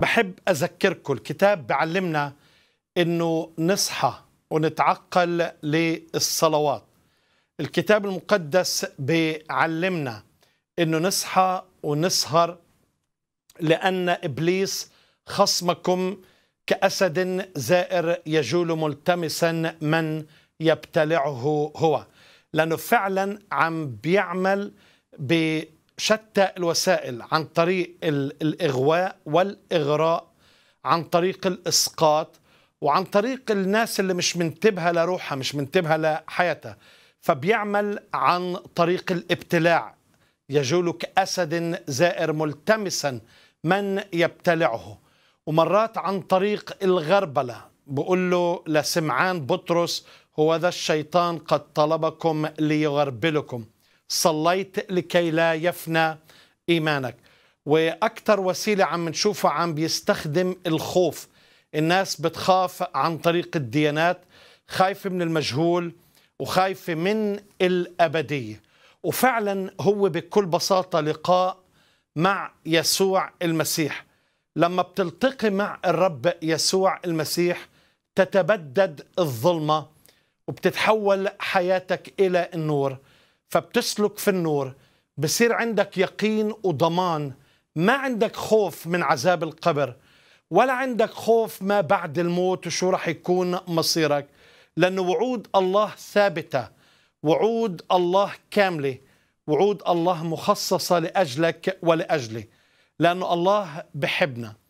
بحب أذكركم الكتاب بعلمنا أنه نصحى ونتعقل للصلوات الكتاب المقدس بيعلمنا أنه نصحى ونسهر لأن إبليس خصمكم كأسد زائر يجول ملتمسا من يبتلعه هو لأنه فعلا عم بيعمل ب شتى الوسائل عن طريق الإغواء والإغراء عن طريق الإسقاط وعن طريق الناس اللي مش منتبهة لروحها مش منتبهة لحياتها فبيعمل عن طريق الابتلاع يجول كأسد زائر ملتمسا من يبتلعه ومرات عن طريق الغربلة بقول له لسمعان بطرس هو ذا الشيطان قد طلبكم ليغربلكم صليت لكي لا يفنى إيمانك وأكثر وسيلة عم نشوفها عم بيستخدم الخوف الناس بتخاف عن طريق الديانات خايفة من المجهول وخايفة من الأبدية وفعلا هو بكل بساطة لقاء مع يسوع المسيح لما بتلتقي مع الرب يسوع المسيح تتبدد الظلمة وبتتحول حياتك إلى النور فبتسلك في النور بصير عندك يقين وضمان ما عندك خوف من عذاب القبر ولا عندك خوف ما بعد الموت وشو رح يكون مصيرك لأن وعود الله ثابتة وعود الله كاملة وعود الله مخصصة لأجلك ولأجلي لأنه الله بحبنا